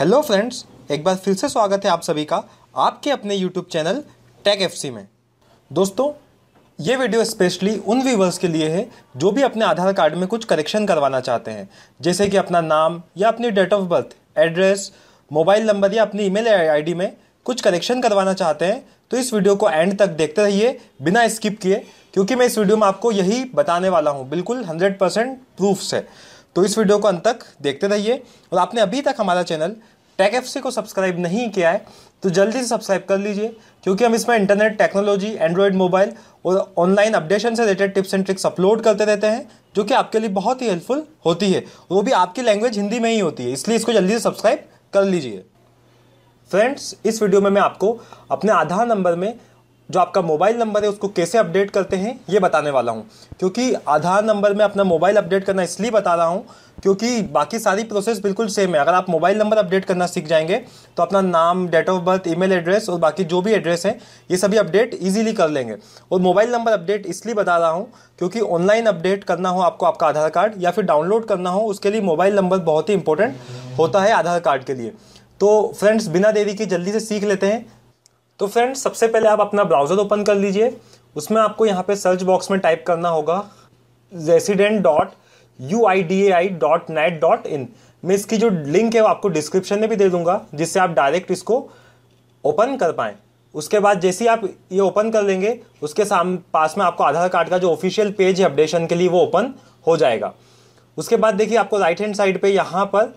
hello friends एक बार फिर से स्वागत है आप सभी का आपके अपने यूट्यूब चैनल टेक एफ में दोस्तों ये वीडियो स्पेशली उन व्यूवर्स के लिए है जो भी अपने आधार कार्ड में कुछ करेक्शन करवाना चाहते हैं जैसे कि अपना नाम या अपनी date of birth address mobile number या अपनी ईमेल आईडी में कुछ करेक्शन करवाना चाहते हैं तो इस वीडियो को एंड तक देखते रहिए बिना स्किप किए क्योंकि मैं इस वीडियो में आपको यही बताने वाला हूँ बिल्कुल हंड्रेड परसेंट प्रूफ्स है तो इस वीडियो को अंत तक देखते रहिए और आपने अभी तक हमारा चैनल टेक एफ को सब्सक्राइब नहीं किया है तो जल्दी से सब्सक्राइब कर लीजिए क्योंकि हम इसमें इंटरनेट टेक्नोलॉजी एंड्रॉयड मोबाइल और ऑनलाइन अपडेशन से related tips and tricks upload करते रहते हैं जो कि आपके लिए बहुत ही हेल्पफुल होती है वो भी आपकी लैंग्वेज हिंदी में ही होती है इसलिए इसको जल्दी से सब्सक्राइब कर लीजिए फ्रेंड्स इस वीडियो में मैं आपको अपने आधार नंबर में जो आपका मोबाइल नंबर है उसको कैसे अपडेट करते हैं ये बताने वाला हूँ क्योंकि आधार नंबर में अपना मोबाइल अपडेट करना इसलिए बता रहा हूँ क्योंकि बाकी सारी प्रोसेस बिल्कुल सेम है अगर आप मोबाइल नंबर अपडेट करना सीख जाएंगे तो अपना नाम date of birth email address और बाकी जो भी एड्रेस है ये सभी अपडेट इजीली कर लेंगे और मोबाइल नंबर अपडेट इसलिए बता रहा हूँ क्योंकि ऑनलाइन अपडेट करना हो आपको आपका आधार कार्ड या फिर डाउनलोड करना हो उसके लिए मोबाइल नंबर बहुत ही इंपॉर्टेंट होता है आधार कार्ड के लिए तो फ्रेंड्स बिना देरी के जल्दी से सीख लेते हैं तो फ्रेंड्स सबसे पहले आप अपना ब्राउज़र ओपन कर लीजिए उसमें आपको यहाँ पे सर्च बॉक्स में टाइप करना होगा resident dot U I D A I dot net dot in मैं इसकी जो लिंक है वो आपको डिस्क्रिप्शन में भी दे दूंगा जिससे आप डायरेक्ट इसको ओपन कर पाएँ उसके बाद जैसे ही आप ये ओपन कर लेंगे उसके साम पास में आपको आधार कार्ड का जो ऑफिशियल पेज है अपडेशन के लिए वो ओपन हो जाएगा उसके बाद देखिए आपको राइट हैंड साइड पे यहाँ पर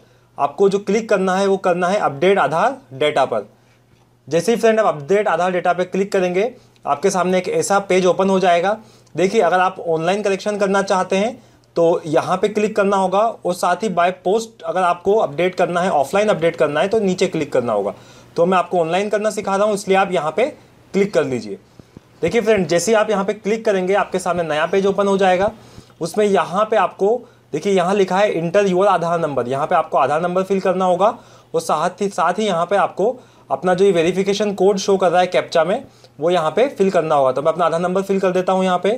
आपको जो क्लिक करना है वो करना है अपडेट आधार डेटा पर जैसे ही फ्रेंड आप अपडेट आधार डेटा पे क्लिक करेंगे आपके सामने एक ऐसा पेज ओपन हो जाएगा देखिए अगर आप ऑनलाइन कलेक्शन करना चाहते हैं तो यहाँ पे क्लिक करना होगा और साथ ही बाय पोस्ट अगर आपको अपडेट करना है ऑफलाइन अपडेट करना है तो नीचे क्लिक करना होगा तो मैं आपको ऑनलाइन करना सिखा रहा हूँ इसलिए आप यहाँ पर क्लिक कर लीजिए देखिए फ्रेंड जैसे ही आप यहाँ पर क्लिक करेंगे आपके सामने नया पेज ओपन हो जाएगा उसमें यहाँ पर आपको देखिए यहाँ लिखा है इंटर योर आधार नंबर यहाँ पर आपको आधार नंबर फिल करना होगा और साथ ही साथ ही यहाँ पर आपको अपना जो ये वेरिफिकेशन कोड शो कर रहा है कैप्चा में वो यहाँ पे फिल करना होगा तो मैं अपना आधार नंबर फिल कर देता हूँ यहाँ पे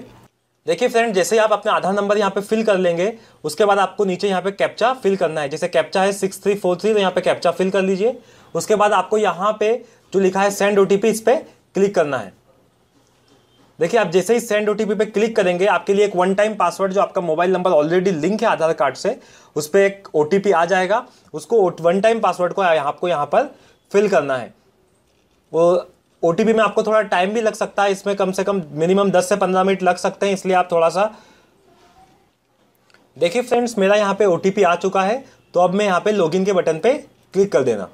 देखिए फ्रेंड जैसे ही आप अपने आधार नंबर यहाँ पे फिल कर लेंगे उसके बाद आपको नीचे यहाँ पे कैप्चा फिल करना है जैसे कैप्चा है सिक्स थ्री फोर थ्री तो यहाँ पे कैप्चा फिल कर लीजिए उसके बाद आपको यहाँ पे जो लिखा है सेंड ओ इस पर क्लिक करना है देखिए आप जैसे ही सेंड ओ पे क्लिक करेंगे आपके लिए एक वन टाइम पासवर्ड जो आपका मोबाइल नंबर ऑलरेडी लिंक है आधार कार्ड से उस पर एक ओ आ जाएगा उसको वन टाइम पासवर्ड को आपको यहाँ पर फिल करना है वो ओ में आपको थोड़ा टाइम भी लग सकता है इसमें कम से कम मिनिमम दस से पंद्रह मिनट लग सकते हैं इसलिए आप थोड़ा सा देखिए फ्रेंड्स मेरा यहाँ पे ओ आ चुका है तो अब मैं यहाँ पे लॉगिन के बटन पे क्लिक कर देना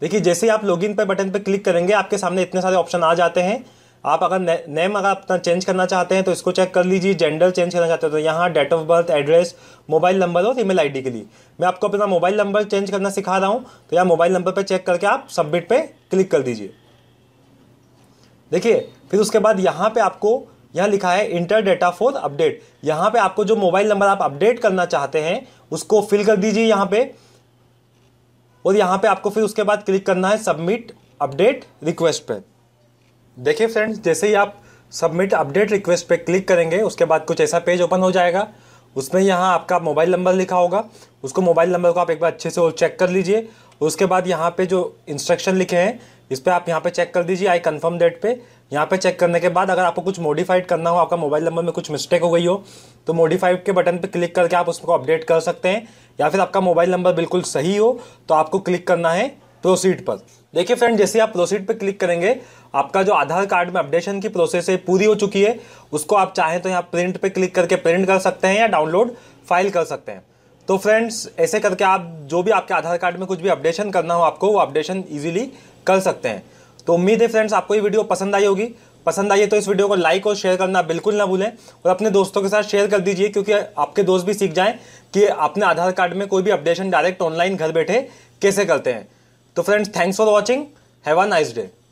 देखिए जैसे ही आप लॉगिन पे बटन पे क्लिक करेंगे आपके सामने इतने सारे ऑप्शन आ जाते हैं आप अगर ने, नेम अगर अपना चेंज करना चाहते हैं तो इसको चेक कर लीजिए जेंडर चेंज करना चाहते हैं तो यहाँ date of birth address mobile number और ईमेल आईडी के लिए मैं आपको अपना मोबाइल नंबर चेंज करना सिखा रहा हूँ तो यहाँ मोबाइल नंबर पर चेक करके आप सबमिट पर क्लिक कर दीजिए देखिए फिर उसके बाद यहाँ पर आपको यहाँ लिखा है इंटर डेटा फॉर अपडेट यहाँ पर आपको जो मोबाइल नंबर आप अपडेट करना चाहते हैं उसको फिल कर दीजिए यहाँ पर और यहाँ पे आपको फिर उसके बाद क्लिक करना है सबमिट अपडेट रिक्वेस्ट पर देखिए फ्रेंड्स जैसे ही आप सबमिट अपडेट रिक्वेस्ट पे क्लिक करेंगे उसके बाद कुछ ऐसा पेज ओपन हो जाएगा उसमें यहाँ आपका मोबाइल नंबर लिखा होगा उसको मोबाइल नंबर को आप एक बार अच्छे से और चेक कर लीजिए उसके बाद यहाँ पे जो इंस्ट्रक्शन लिखे हैं इस पर आप यहाँ पे चेक कर दीजिए आई कन्फर्म डेट पे यहाँ पे चेक करने के बाद अगर आपको कुछ मॉडिफाइड करना हो आपका मोबाइल नंबर में कुछ मिस्टेक हो गई हो तो मॉडिफाइड के बटन पे क्लिक करके आप उसको अपडेट कर सकते हैं या फिर आपका मोबाइल नंबर बिल्कुल सही हो तो आपको क्लिक करना है प्रोसीड पर देखिए फ्रेंड जैसे आप प्रोसीड पर क्लिक करेंगे आपका जो आधार कार्ड में अपडेशन की प्रोसेस है पूरी हो चुकी है उसको आप चाहें तो यहाँ प्रिंट पे क्लिक करके प्रिंट कर सकते हैं या डाउनलोड फाइल कर सकते हैं तो फ्रेंड्स ऐसे करके आप जो भी आपके आधार कार्ड में कुछ भी अपडेशन करना हो आपको वो अपडेशन ईजिली कर सकते हैं तो उम्मीद है फ्रेंड्स आपको ये वीडियो पसंद आई होगी पसंद आई है तो इस वीडियो को लाइक और शेयर करना बिल्कुल ना भूलें और अपने दोस्तों के साथ शेयर कर दीजिए क्योंकि आपके दोस्त भी सीख जाएं कि अपने आधार कार्ड में कोई भी अपडेशन डायरेक्ट ऑनलाइन घर बैठे कैसे करते हैं तो friends thanks for watching have a nice day